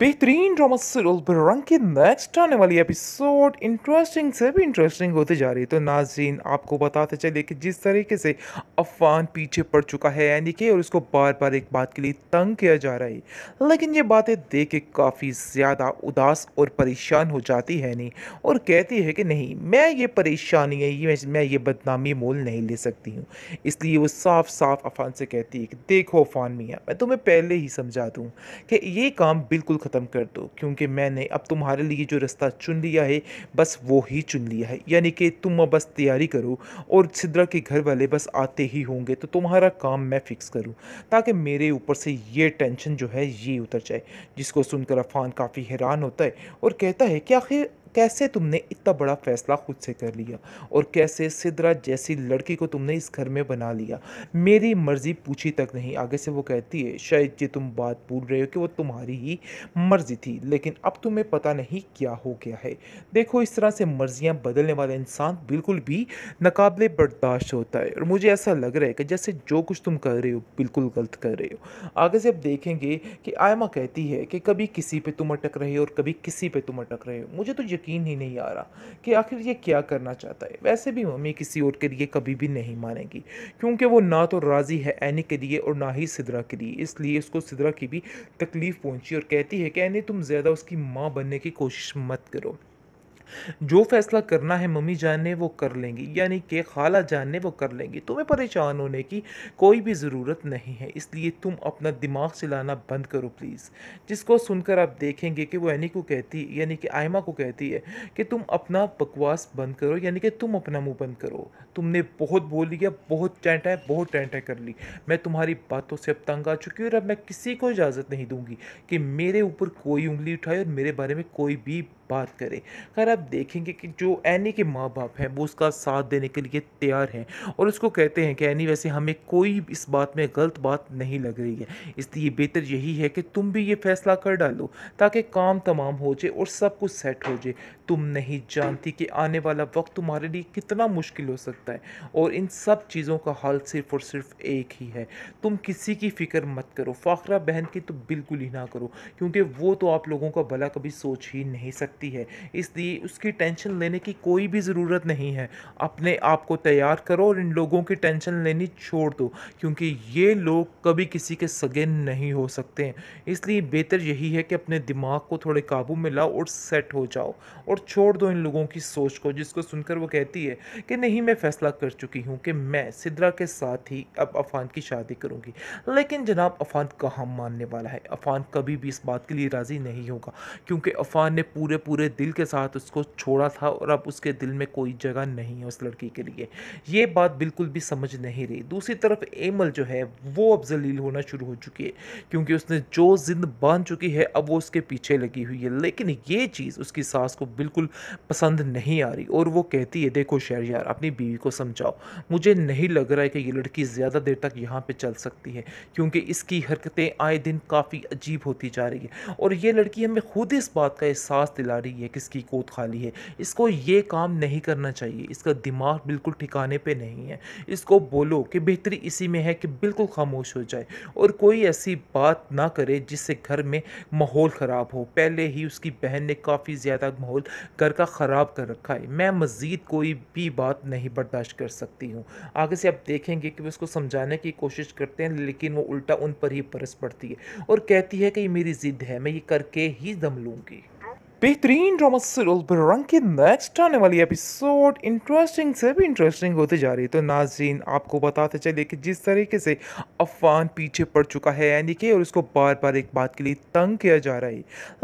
बेहतरीन drama serial बरंग के next आने वाली एपिसोड इंटरेस्टिंग से भी इंटरेस्टिंग होते जा रही है तो नाजीन आपको बताते चले कि जिस तरीके से अफान पीछे पड़ चुका है यानी कि और उसको बार बार एक बात के लिए तंग किया जा रहा है लेकिन ये बातें देख के काफ़ी ज़्यादा उदास और परेशान हो जाती है नहीं और कहती है कि नहीं मैं ये परेशानी है ये मैं ये बदनामी मोल नहीं ले सकती हूँ इसलिए वो साफ साफ अफान से कहती है कि देखो अफान मियाँ मैं तुम्हें पहले ही समझा दूँ कि ये काम बिल्कुल ख़त्म कर दो क्योंकि मैंने अब तुम्हारे लिए जो रास्ता चुन लिया है बस वो ही चुन लिया है यानी कि तुम बस तैयारी करो और सिद्रा के घर वाले बस आते ही होंगे तो तुम्हारा काम मैं फ़िक्स करूँ ताकि मेरे ऊपर से ये टेंशन जो है ये उतर जाए जिसको सुनकर अफान काफ़ी हैरान होता है और कहता है कि आखिर कैसे तुमने इतना बड़ा फैसला खुद से कर लिया और कैसे सिदरा जैसी लड़की को तुमने इस घर में बना लिया मेरी मर्ज़ी पूछी तक नहीं आगे से वो कहती है शायद ये तुम बात भूल रहे हो कि वो तुम्हारी ही मर्ज़ी थी लेकिन अब तुम्हें पता नहीं क्या हो गया है देखो इस तरह से मर्ज़ियाँ बदलने वाला इंसान बिल्कुल भी नाकबले बर्दाश्त होता है और मुझे ऐसा लग रहा है कि जैसे जो कुछ तुम कर रहे हो बिल्कुल गलत कर रहे हो आगे से अब देखेंगे कि आयमा कहती है कि कभी किसी पर तुम अटक रहे हो और कभी किसी पर तुम अटक रहे हो मुझे तो यकीन ही नहीं आ रहा कि आखिर ये क्या करना चाहता है वैसे भी मम्मी किसी और के लिए कभी भी नहीं मानेगी क्योंकि वो ना तो राज़ी है एनी के लिए और ना ही सिदरा के लिए इसलिए उसको सिदरा की भी तकलीफ़ पहुँची और कहती है कि एनी तुम ज़्यादा उसकी माँ बनने की कोशिश मत करो जो फैसला करना है मम्मी जान ने वो कर लेंगी यानी कि खाला जान ने वो कर लेंगी तुम्हें परेशान होने की कोई भी ज़रूरत नहीं है इसलिए तुम अपना दिमाग चलाना बंद करो प्लीज़ जिसको सुनकर आप देखेंगे कि वो एनी को कहती यानी कि आयमा को कहती है कि तुम अपना बकवास बंद करो यानी कि तुम अपना मुँह बंद करो तुमने बहुत बोल लिया बहुत टैंटा है बहुत है कर ली मैं तुम्हारी बातों से अब तंग आ चुकी हूँ और अब मैं किसी को इजाज़त नहीं दूंगी कि मेरे ऊपर कोई उंगली उठाए और मेरे बारे में कोई भी बात करें अगर आप देखेंगे कि जो एनी के माँ बाप हैं वो उसका साथ देने के लिए तैयार हैं और उसको कहते हैं कि एनी वैसे हमें कोई इस बात में गलत बात नहीं लग रही है इसलिए बेहतर यही है कि तुम भी ये फैसला कर डालो ताकि काम तमाम हो जाए और सब कुछ सेट हो जाए तुम नहीं जानती कि आने वाला वक्त तुम्हारे लिए कितना मुश्किल हो सकता है और इन सब चीज़ों का हल सिर्फ और सिर्फ एक ही है तुम किसी की फ़िक्र मत करो फ़ाखरा बहन की तो बिल्कुल ही ना करो क्योंकि वो तो आप लोगों का भला कभी सोच ही नहीं सकते सकती है इसलिए उसकी टेंशन लेने की कोई भी ज़रूरत नहीं है अपने आप को तैयार करो और इन लोगों की टेंशन लेनी छोड़ दो क्योंकि ये लोग कभी किसी के सगे नहीं हो सकते हैं इसलिए बेहतर यही है कि अपने दिमाग को थोड़े काबू में लाओ और सेट हो जाओ और छोड़ दो इन लोगों की सोच को जिसको सुनकर वो कहती है कि नहीं मैं फ़ैसला कर चुकी हूँ कि मैं सिद्रा के साथ ही अब अफान की शादी करूँगी लेकिन जनाब अफान कहाँ मानने वाला है अफान कभी भी इस बात के लिए राज़ी नहीं होगा क्योंकि अफान ने पूरे पूरे दिल के साथ उसको छोड़ा था और अब उसके दिल में कोई जगह नहीं है उस लड़की के लिए ये बात बिल्कुल भी समझ नहीं रही दूसरी तरफ एमल जो है वो अब जलील होना शुरू हो चुकी है क्योंकि उसने जो जिंद बांध चुकी है अब वो उसके पीछे लगी हुई है लेकिन ये चीज़ उसकी सास को बिल्कुल पसंद नहीं आ रही और वो कहती है देखो शहर यार अपनी बीवी को समझाओ मुझे नहीं लग रहा है कि ये लड़की ज़्यादा देर तक यहाँ पर चल सकती है क्योंकि इसकी हरकतें आए दिन काफ़ी अजीब होती जा रही है और ये लड़की हमें खुद इस बात का एहसास दिला रही है किसकी कोत खाली है इसको ये काम नहीं करना चाहिए इसका दिमाग बिल्कुल ठिकाने पे नहीं है इसको बोलो कि बेहतरी इसी में है कि बिल्कुल खामोश हो जाए और कोई ऐसी बात ना करे जिससे घर में माहौल ख़राब हो पहले ही उसकी बहन ने काफ़ी ज़्यादा माहौल घर का ख़राब कर रखा है मैं मज़ीद कोई भी बात नहीं बर्दाश्त कर सकती हूँ आगे से आप देखेंगे कि वे उसको समझाने की कोशिश करते हैं लेकिन वो उल्टा उन पर ही बरस पड़ती है और कहती है कि ये मेरी ज़िद है मैं ये करके ही दम लूँगी बेहतरीन ड्रामा सीरियल बरंग के नेक्स्ट आने वाली एपिसोड इंटरेस्टिंग से भी इंटरेस्टिंग होते जा रही है तो नाजीन आपको बताते चले कि जिस तरीके से अफान पीछे पड़ चुका है यानी कि और उसको बार बार एक बात के लिए तंग किया जा रहा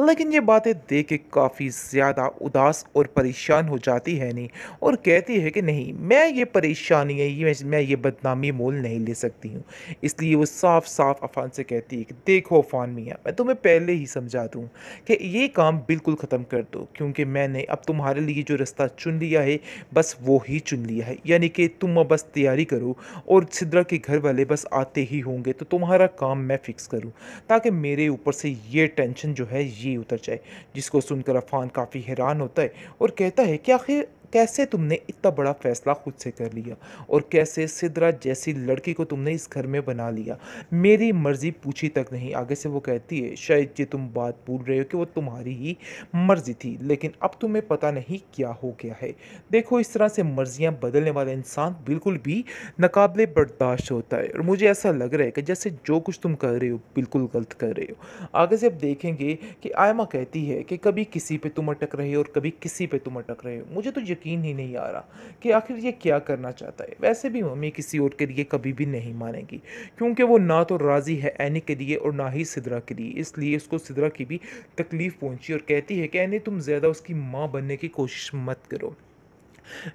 है लेकिन ये बातें देख के काफ़ी ज़्यादा उदास और परेशान हो जाती है नहीं और कहती है कि नहीं मैं ये परेशानी है ये मैं ये बदनामी मोल नहीं ले सकती हूँ इसलिए वो साफ साफ अफान से कहती है कि देखो अफान मियाँ मैं तुम्हें पहले ही समझा दूँ कि ये काम बिल्कुल ख़त्म कर दो क्योंकि मैंने अब तुम्हारे लिए जो रास्ता चुन लिया है बस वो ही चुन लिया है यानी कि तुम बस तैयारी करो और सिद्रा के घर वाले बस आते ही होंगे तो तुम्हारा काम मैं फ़िक्स करूँ ताकि मेरे ऊपर से ये टेंशन जो है ये उतर जाए जिसको सुनकर अफान काफ़ी हैरान होता है और कहता है कि आखिर कैसे तुमने इतना बड़ा फैसला खुद से कर लिया और कैसे सिद्रा जैसी लड़की को तुमने इस घर में बना लिया मेरी मर्ज़ी पूछी तक नहीं आगे से वो कहती है शायद ये तुम बात भूल रहे हो कि वो तुम्हारी ही मर्ज़ी थी लेकिन अब तुम्हें पता नहीं क्या हो गया है देखो इस तरह से मर्ज़ियाँ बदलने वाला इंसान बिल्कुल भी नाकबले बर्दाश्त होता है और मुझे ऐसा लग रहा है कि जैसे जो कुछ तुम कर रहे हो बिल्कुल गलत कर रहे हो आगे से अब देखेंगे कि आयमा कहती है कि कभी किसी पर तुम अटक रहे हो और कभी किसी पर तुम अटक रहे हो मुझे तो ये यकीन ही नहीं आ रहा कि आखिर ये क्या करना चाहता है वैसे भी मम्मी किसी और के लिए कभी भी नहीं मानेगी क्योंकि वो ना तो राज़ी है एनी के लिए और ना ही सिदरा के लिए इसलिए उसको सिदरा की भी तकलीफ़ पहुंची और कहती है कि एनी तुम ज़्यादा उसकी माँ बनने की कोशिश मत करो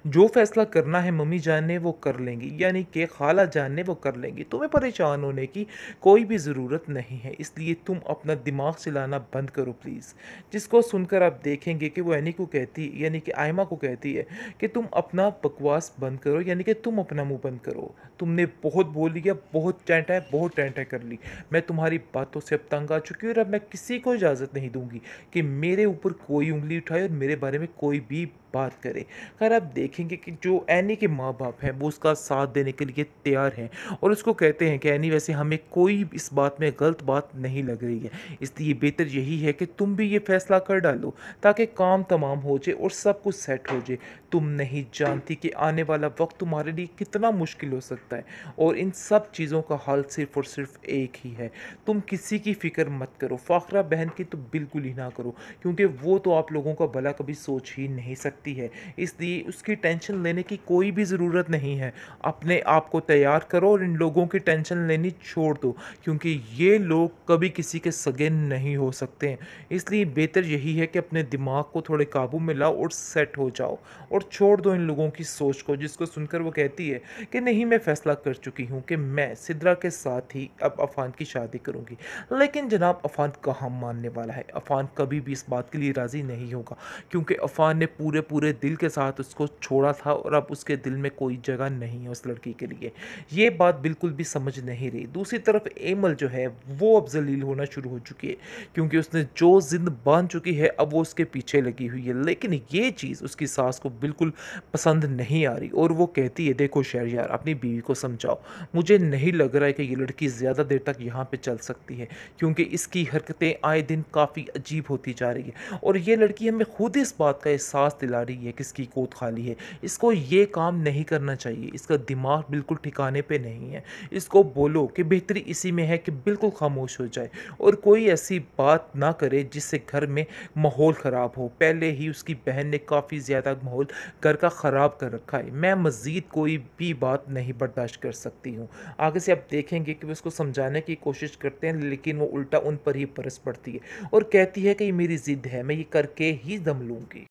जो फैसला करना है मम्मी जान ने वो कर लेंगी यानी कि खाला जान ने वो कर लेंगी तुम्हें परेशान होने की कोई भी ज़रूरत नहीं है इसलिए तुम अपना दिमाग चलाना बंद करो प्लीज़ जिसको सुनकर आप देखेंगे कि वो यानी को कहती यानी कि आयमा को कहती है कि तुम अपना बकवास बंद करो यानी कि तुम अपना मुँह बंद करो तुमने बहुत बोल लिया बहुत टैंटा है बहुत है कर ली मैं तुम्हारी बातों से अब तंग आ चुकी हूँ और अब मैं किसी को इजाज़त नहीं दूंगी कि मेरे ऊपर कोई उंगली उठाए और मेरे बारे में कोई भी बात करें अगर आप देखेंगे कि जो एनी के माँ बाप हैं वो उसका साथ देने के लिए तैयार हैं और उसको कहते हैं कि एनी वैसे हमें कोई इस बात में गलत बात नहीं लग रही है इसलिए बेहतर यही है कि तुम भी ये फैसला कर डालो ताकि काम तमाम हो जाए और सब कुछ सेट हो जाए तुम नहीं जानती कि आने वाला वक्त तुम्हारे लिए कितना मुश्किल हो सकता है और इन सब चीज़ों का हल सिर्फ और सिर्फ एक ही है तुम किसी की फ़िक्र मत करो फ़ाखरा बहन की तो बिल्कुल ही ना करो क्योंकि वो तो आप लोगों का भला कभी सोच ही नहीं सकते सकती है इसलिए उसकी टेंशन लेने की कोई भी ज़रूरत नहीं है अपने आप को तैयार करो और इन लोगों की टेंशन लेनी छोड़ दो क्योंकि ये लोग कभी किसी के सगे नहीं हो सकते हैं इसलिए बेहतर यही है कि अपने दिमाग को थोड़े काबू में लाओ और सेट हो जाओ और छोड़ दो इन लोगों की सोच को जिसको सुनकर वो कहती है कि नहीं मैं फ़ैसला कर चुकी हूँ कि मैं सिद्रा के साथ ही अब अफान की शादी करूँगी लेकिन जनाब अफान कहाँ मानने वाला है अफान कभी भी इस बात के लिए राज़ी नहीं होगा क्योंकि अफान ने पूरे पूरे दिल के साथ उसको छोड़ा था और अब उसके दिल में कोई जगह नहीं है उस लड़की के लिए ये बात बिल्कुल भी समझ नहीं रही दूसरी तरफ एमल जो है वो अब जलील होना शुरू हो चुकी है क्योंकि उसने जो जिंद बांध चुकी है अब वो उसके पीछे लगी हुई है लेकिन ये चीज़ उसकी सास को बिल्कुल पसंद नहीं आ रही और वो कहती है देखो शहर यार अपनी बीवी को समझाओ मुझे नहीं लग रहा है कि ये लड़की ज़्यादा देर तक यहाँ पर चल सकती है क्योंकि इसकी हरकतें आए दिन काफ़ी अजीब होती जा रही है और ये लड़की हमें खुद इस बात का एहसास दिला जा रही है किसकी कोत खाली है इसको ये काम नहीं करना चाहिए इसका दिमाग बिल्कुल ठिकाने पे नहीं है इसको बोलो कि बेहतरी इसी में है कि बिल्कुल खामोश हो जाए और कोई ऐसी बात ना करे जिससे घर में माहौल ख़राब हो पहले ही उसकी बहन ने काफ़ी ज़्यादा माहौल घर का ख़राब कर रखा है मैं मज़ीद कोई भी बात नहीं बर्दाश्त कर सकती हूँ आगे से आप देखेंगे कि वो उसको समझाने की कोशिश करते हैं लेकिन वो उल्टा उन पर ही परस पड़ती है और कहती है कि ये मेरी ज़िद है मैं ये करके ही दम लूँगी